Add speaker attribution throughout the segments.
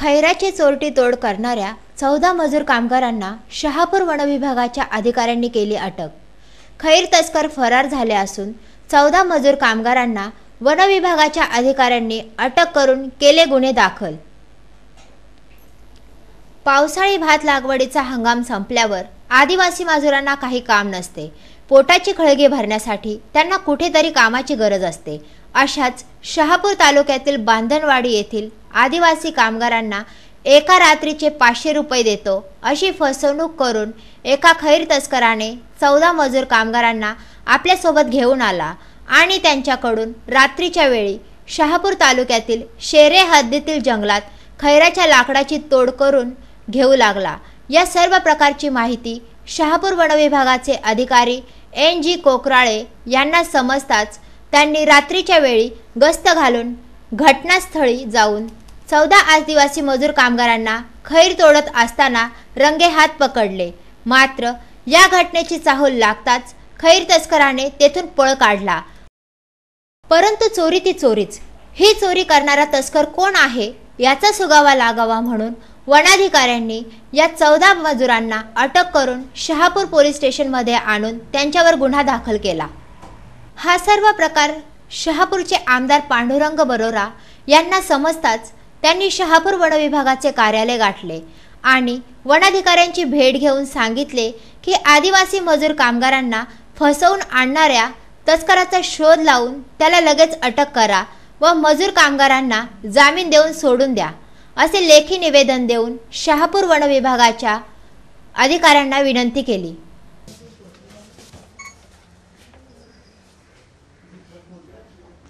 Speaker 1: खैराचे चोरटी तोड करणाऱ्या चौदा मजूर कामगारांना शहापूर वनविभागाच्या अधिकाऱ्यांनी केली अटक खैर तस्कर फरार झाले असून चौदा मजूर कामगारांना वनविभागाच्या अधिकाऱ्यांनी अटक करून केले गुन्हे दाखल पावसाळी भात लागवडीचा हंगाम संपल्यावर आदिवासी मजुरांना काही काम नसते पोटाची खळगे भरण्यासाठी त्यांना कुठेतरी कामाची गरज असते अशाच शहापूर तालुक्यातील बांधणवाडी येथील आदिवासी कामगारांना एका रात्रीचे पाचशे रुपये देतो अशी फसवणूक करून एका खैर तस्कराने चौदा मजूर कामगारांना आपल्यासोबत घेऊन आला आणि त्यांच्याकडून रात्रीच्या वेळी शहापूर तालुक्यातील शेरे हद्दीतील जंगलात खैराच्या लाकडाची तोड करून घेऊ लागला या सर्व प्रकारची माहिती शहापूर वनविभागाचे अधिकारी एन जी कोकराळे यांना समजताच त्यांनी रात्रीच्या वेळी गस्त घालून घटनास्थळी जाऊन चौदा आदिवासी मजूर कामगारांना खैर तोडत असताना रंगे हात पकडले मात्र या घटनेची चाहूल लागताच खैर तस्कराने तेथून पळ काढला परंतु चोरी ती चोरीच ही चोरी करणारा तस्कर कोण आहे याचा सुगावा लागावा म्हणून वनाधिकाऱ्यांनी या चौदा मजुरांना अटक करून शहापूर पोलीस स्टेशनमध्ये आणून त्यांच्यावर गुन्हा दाखल केला हा सर्व प्रकार शहापूरचे आमदार पांडुरंग बरोरा यांना समजताच त्यांनी शहापूर वनविभागाचे कार्यालय गाठले आणि वनाधिकाऱ्यांची भेट घेऊन सांगितले की आदिवासी मजूर कामगारांना फसवून आणणाऱ्या तस्कराचा शोध लावून त्याला लगेच अटक करा व मजूर कामगारांना जामीन देऊन सोडून द्या असे लेखी निवेदन देऊन शहापूर वनविभागाच्या अधिकाऱ्यांना विनंती केली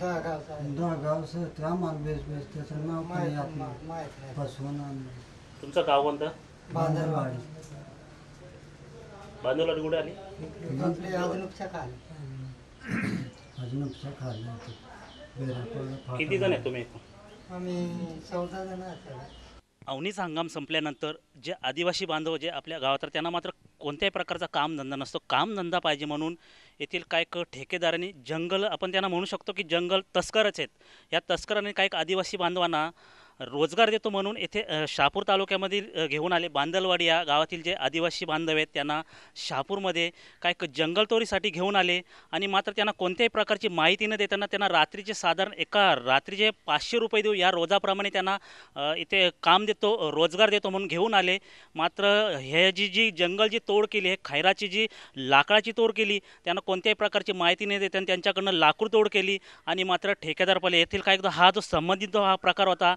Speaker 2: दहा गावचा आहे. दहा गाव सर आम्हाला बेस बेस त्याचं नाव पण माहित यात
Speaker 3: नाही नाही तुमचं गाव कोणतं बांधरवाडी बांधवलाट कुठे आली आपली अजूनच्या खाली अजून उपसा खाल्लं किती जण आहेत तुम्ही
Speaker 2: आम्ही चौदा जण असायला
Speaker 3: अवनीचा हंगाम संपल्यानंतर जे आदिवासी बांधव जे आपल्या गावात राहतात त्यांना मात्र कोणत्याही प्रकारचा कामधंदा नसतो कामधंदा पाहिजे म्हणून येथील काय क ठेकेदारांनी जंगल आपण त्यांना म्हणू शकतो की जंगल तस्करच आहेत या तस्करांनी काही आदिवासी बांधवांना रोजगार देतो म्हणून येथे शहापूर तालुक्यामधील घेऊन आले बांदलवाडी या गावातील जे आदिवासी बांधव आहेत त्यांना शहापूरमध्ये काय जंगलतोरीसाठी घेऊन आले आणि मात्र त्यांना कोणत्याही प्रकारची माहिती न देताना त्यांना रात्रीचे साधारण एका रात्रीचे पाचशे रुपये देऊ या रोजाप्रमाणे त्यांना इथे काम देतो रोजगार देतो म्हणून घेऊन आले मात्र हे जी जी जंगल जी तोड केली हे खैराची जी लाकडाची तोड केली त्यांना कोणत्याही प्रकारची माहिती न देताना त्यांच्याकडनं लाकूड तोड केली आणि मात्र ठेकेदारपाले येथील काय हा जो संबंधित हा प्रकार होता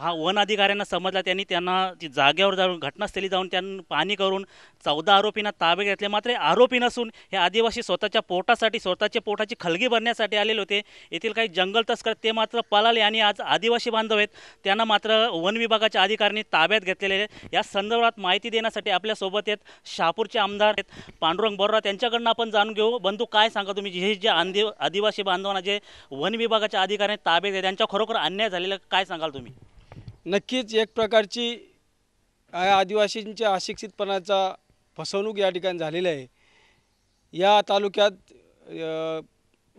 Speaker 3: हा वन अधिकाऱ्यांना समजला त्यांनी त्यांना जागेवर जाऊन घटनास्थळी जाऊन त्यांना पाणी करून चौदा आरोपींना ताब्यात घेतले मात्र आरोपी नसून हे आदिवासी स्वतःच्या पोटासाठी स्वतःच्या पोटाची खलगी भरण्यासाठी आलेले होते येथील काही जंगल तस्कर ते मात्र पळाले आणि आज आदिवासी बांधव आहेत त्यांना मात्र वन विभागाच्या अधिकाऱ्यांनी ताब्यात घेतलेले या संदर्भात माहिती देण्यासाठी आपल्यासोबत आहेत शहापूरचे आमदार आहेत पांडुरंग बोररा त्यांच्याकडनं आपण जाणून घेऊ बंधू काय सांगा तुम्ही हे जे आंदि आदिवासी बांधवांना जे वन विभागाच्या अधिकाऱ्यांनी ताब्यात आहेत त्यांच्या खरोखर अन्याय झालेला काय सांगाल तुम्ही नक्कीच एक
Speaker 2: प्रकारची
Speaker 3: आदिवासींच्या
Speaker 2: अशिक्षितपणाचा फसवणूक या ठिकाणी झालेली आहे या तालुक्यात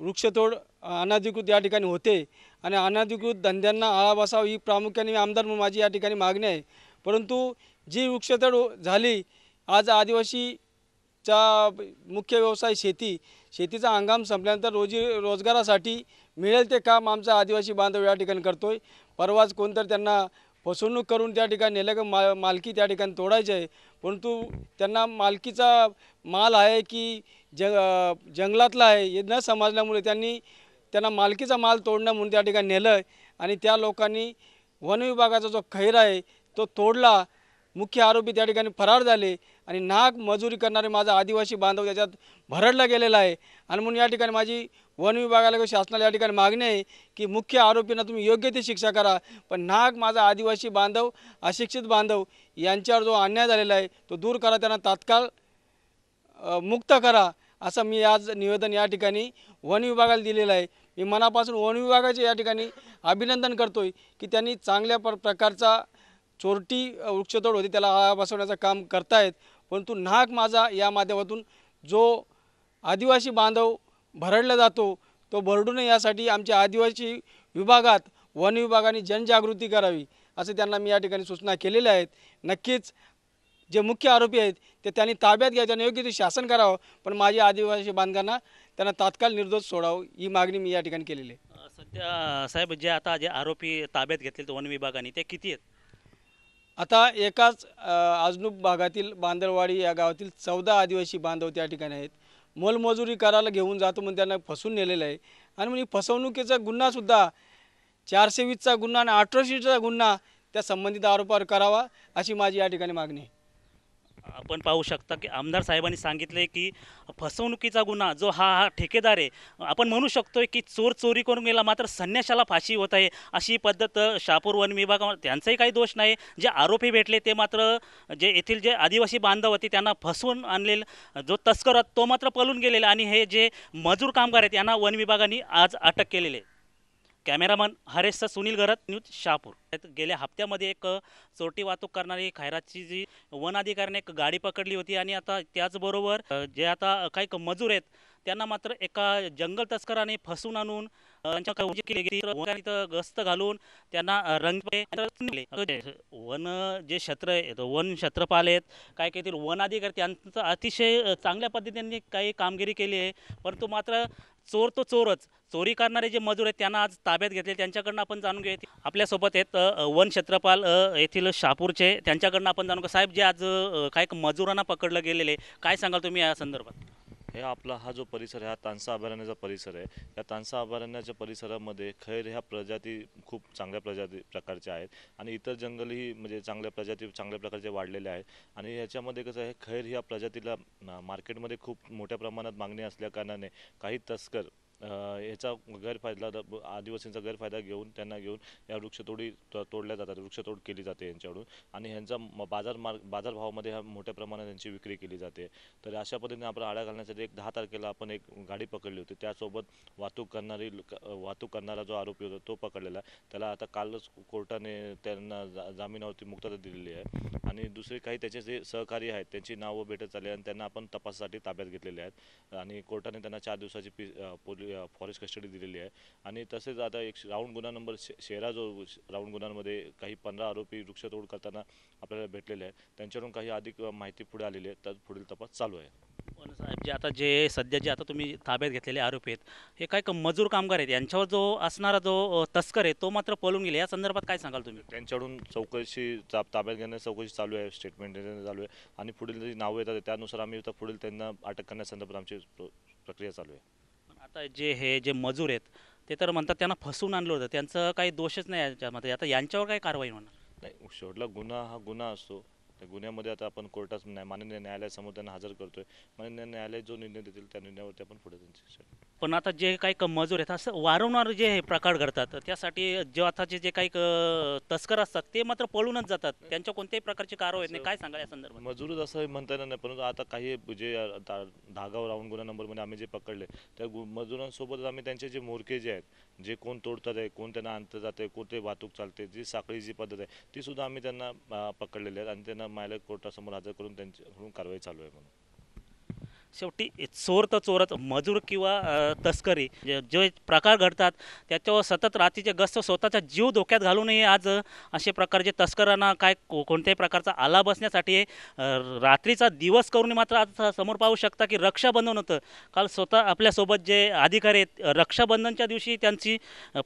Speaker 2: वृक्षतोड अनाधिकृत या ठिकाणी होते आणि अनाधिकृत धंद्यांना आळा बसावा ही प्रामुख्याने आमदार म्हणून माझी या ठिकाणी मागणी आहे परंतु जी वृक्षतोड झाली आज आदिवासीचा मुख्य व्यवसाय शेती शेतीचा हंगाम संपल्यानंतर रोजी रोजगारासाठी मिळेल ते काम आमचा आदिवासी बांधव या ठिकाणी करतो आहे परवाच कोणतर त्यांना फसवणूक करून त्या ठिकाणी नेलं का मा मालकी त्या ठिकाणी तोडायची आहे परंतु त्यांना मालकीचा माल आहे की जंग जंगलातला आहे हे न समजल्यामुळे त्यांनी त्यांना मालकीचा माल तोडणं म्हणून त्या ठिकाणी नेलं आणि त्या लोकांनी वनविभागाचा जो खैर आहे तो तोडला मुख्य आरोपी त्या ठिकाणी फरार झाले आणि नाग मजुरी करणारे माझा आदिवासी बांधव त्याच्यात भरडला गेलेला आहे आणि म्हणून या ठिकाणी माझी वन विभागाला किंवा शासनाला या ठिकाणी मागणी आहे की मुख्य आरोपींना तुम्ही योग्य ती शिक्षा करा पण नाग माझा आदिवासी बांधव अशिक्षित बांधव यांच्यावर जो अन्याय झालेला आहे तो दूर करा त्यांना तात्काळ मुक्त करा असं मी आज निवेदन या ठिकाणी वन विभागाला दिलेलं आहे मी मनापासून वन विभागाचे या ठिकाणी अभिनंदन करतोय की त्यांनी चांगल्या प्र प्रकारचा चोरटी वृक्षतोड होती त्याला आळा बसवण्याचं काम करतायत परंतु नाक माझा या माध्यमातून जो आदिवासी बांधव भरडला जातो तो भरडू नये यासाठी आमच्या आदिवासी विभागात वन विभागाने जनजागृती करावी असं त्यांना मी या ठिकाणी सूचना केलेल्या आहेत नक्कीच जे मुख्य आरोपी आहेत ते त्यांनी ताब्यात घ्या आणि योग्य ते शासन करावं पण माझ्या आदिवासी बांधकांना त्यांना तात्काळ निर्दोष सोडावं ही मागणी मी या
Speaker 3: ठिकाणी केलेली आहे सध्या साहेब जे आता जे आरोपी ताब्यात घेतले वन विभागाने ते किती आहेत
Speaker 2: आता एकाच आजनूप भागातील बांदरवाडी या गावातील चौदा आदिवासी बांधव त्या ठिकाणी आहेत मोलमजुरी करायला घेऊन जातो म्हणून त्यांना फसून नेलेलं आहे आणि म्हणजे फसवणुकीचा गुन्हासुद्धा चारशे वीसचा गुन्हा आणि अठराशेचा गुन्हा त्या संबंधित आरोपावर करावा अशी माझी या ठिकाणी मागणी आहे
Speaker 3: आपण पाहू शकता की आमदार साहेबांनी सांगितले की फसवणुकीचा गुन्हा जो हा हा ठेकेदार आहे आपण म्हणू शकतो की चोर चोरी करून गेला मात्र संन्याशाला फाशी होत आहे अशी पद्धत शापूर वन विभाग त्यांचाही काही दोष नाही जे आरोपी भेटले ते मात्र जे येथील जे आदिवासी बांधव होते त्यांना फसवून आणलेलं जो तस्कर तो मात्र पळून गेलेला आणि हे जे मजूर कामगार आहेत यांना वन विभागाने आज अटक केलेले कॅमेरामन हरेशचा सुनील गरत न्यूज शहापूर गेल्या हप्त्यामध्ये एक चोरटी वाहतूक करणारी खैराची जी वन अधिकाऱ्याने एक गाडी पकडली होती आणि आता त्याचबरोबर जे आता काही मजूर आहेत त्यांना मात्र एका जंगल तस्कराने फसून आणून गस्त घालून त्यांना रंग वन जे क्षेत्र आहेत वन क्षेत्रपाल आहेत काय काही वन अधिकारी त्यांचं अतिशय चांगल्या पद्धतीने काही कामगिरी केली आहे परंतु मात्र चोर तो चोरच चोरी करणारे जे मजूर आहेत त्यांना आज ताब्यात घेतले त्यांच्याकडनं आपण जाणून घेऊ आपल्यासोबत आहेत वन क्षेत्रपाल येथील शापूरचे त्यांच्याकडनं आपण जाणून साहेब जे आज काय मजुरांना पकडलं गेलेले काय सांगाल तुम्ही या संदर्भात
Speaker 4: हे आपला हा जो परिसर आहे हा तानसा अभयारण्याचा परिसर आहे या तानसा अभयारण्याच्या परिसरामध्ये खैर ह्या प्रजाती खूप चांगल्या प्रजाती प्रकारच्या आहेत आणि इतर जंगलही म्हणजे चांगल्या प्रजाती चांगल्या प्रकारचे वाढलेले आहेत आणि ह्याच्यामध्ये कसं आहे खैर ह्या प्रजातीला मार्केटमध्ये खूप मोठ्या प्रमाणात मागणी असल्याकारणाने काही तस्कर याचा गैरफायदा आदिवासींचा गैरफायदा घेऊन त्यांना घेऊन या वृक्षतोडी तोडल्या जातात वृक्षतोड केली जाते यांच्याकडून आणि ह्यांचा बाजार मार्ग बाजारभावामध्ये ह्या मोठ्या प्रमाणात त्यांची विक्री केली जाते तर अशा पद्धतीने आपण आळा घालण्यासाठी एक दहा तारखेला आपण एक गाडी पकडली होती त्यासोबत वाहतूक करणारी वाहतूक करणारा जो आरोपी होता तो पकडलेला त्याला आता कालच कोर्टाने त्यांना जा जामिनावरती मुक्तता दिलेली आहे आणि दुसरे काही त्याचे जे सहकारी आहेत त्यांची नावं भेटत चालली आणि त्यांना आपण तपासासाठी ताब्यात घेतलेले आहेत आणि कोर्टाने त्यांना चार दिवसाची पी फॉरेस्ट कस्टडी दिलेली आहे आणि तसेच आता एक राऊंड गुन्हा नंबर शेरा जो राऊंड गुन्ह्यांमध्ये काही पंधरा आरोपी वृक्षतोड करताना आपल्याला भेटलेले आहे त्यांच्याकडून काही अधिक माहिती पुढे आलेली आहे तर पुढील तपास चालू आहे
Speaker 3: साहेब जे आता जे सध्या जे आता तुम्ही ताब्यात घेतलेले आरोपी आहेत हे काय मजूर कामगार आहेत
Speaker 4: यांच्यावर जो असणारा जो तस्कर आहे तो मात्र पळून गेले या संदर्भात काय सांगाल तुम्ही त्यांच्याकडून चौकशी ताब्यात घेण्याची चौकशी चालू आहे स्टेटमेंट देण्यात चालू आहे आणि पुढील जी नावं येतात त्यानुसार आम्ही पुढील त्यांना अटक करण्यासंदर्भात आमची प्रक्रिया चालू आहे
Speaker 3: आता जे हे जे मजूर आहेत ते तर म्हणतात त्यांना फसवून आणलं होतं त्यांचं काही दोषच नाही याच्यामध्ये आता यांच्यावर काही कारवाई होणार
Speaker 4: नाही शेवटला गुन्हा हा गुन्हा असतो त्या गुन्ह्यामध्ये आता आपण कोर्टात माननीय न्यायालयासमोर त्यांना हजर करतोय माननीय न्यायालय जो निर्णय देतील त्या निर्णयावरती आपण पुढे त्यांची
Speaker 3: पण आता जे काही मजूर आहेत असं वारंवार जे हे प्रकार घडतात त्यासाठी जे आताचे जे काही तस्कर असतात ते मात्र पळूनच जातात त्यांच्या कोणत्याही प्रकारची कारवाई आहेत नाही काय सांगा या संदर्भात
Speaker 4: मजूरच असं म्हणता येणार नाही परंतु आता काही जे दा- राहून गुन्हा नंबरमध्ये आम्ही जे पकडले त्या मजुरांसोबत मजुरांसोबतच आम्ही त्यांचे जे मोरके जे आहेत जे कोण तोडतात आहे कोण त्यांना आणतं जाते कोणते वाहतूक चालते जी साखळी जी पद्धत आहे ती सुद्धा आम्ही त्यांना पकडलेली आहे आणि त्यांना मायला कोर्टासमोर हजर करून त्यांच्याकडून कारवाई चालू आहे म्हणून
Speaker 3: शेवटी चोर तर चोरच मजूर किंवा तस्करी जे प्रकार घडतात त्याच्यावर सतत रात्रीचे गस्त स्वतःचा जीव धोक्यात घालू नये आज असे प्रकारचे तस्करांना काय कोणत्याही प्रकारचा आला बसण्यासाठी रात्रीचा दिवस करून मात्र आज समोर पाहू शकता की रक्षाबंधन होतं काल स्वतः आपल्यासोबत जे अधिकारी आहेत रक्षाबंधनच्या दिवशी त्यांची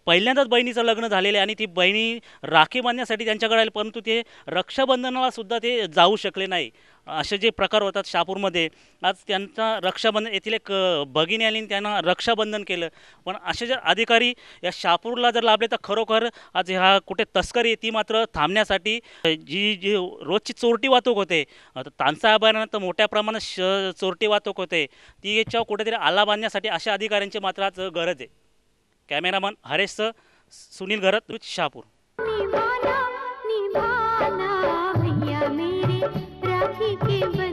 Speaker 3: पहिल्यांदाच बहिणीचं लग्न झालेलं आहे आणि ती बहिणी राखी बांधण्यासाठी त्यांच्याकडे आली परंतु ते रक्षाबंधनाला सुद्धा ते जाऊ शकले नाही असे जे प्रकार होतात शहापूरमध्ये आज त्यांचा रक्षाबंधन येथील एक भगिनी आली त्यांना रक्षाबंधन केलं पण असे जर अधिकारी या शहापूरला जर लाभले तर खरोखर आज ह्या कुठे तस्करी ती मात्र थांबण्यासाठी जी जी रोजची चोरटी वाहतूक होते तानसाहेबांना तर मोठ्या प्रमाणात श चोरटी वाहतूक होते ती याच्यावर कुठेतरी आला बांधण्यासाठी अशा अधिकाऱ्यांची मात्र आज गरज आहे कॅमेरामन हरेश सुनील घरत शहापूर
Speaker 1: की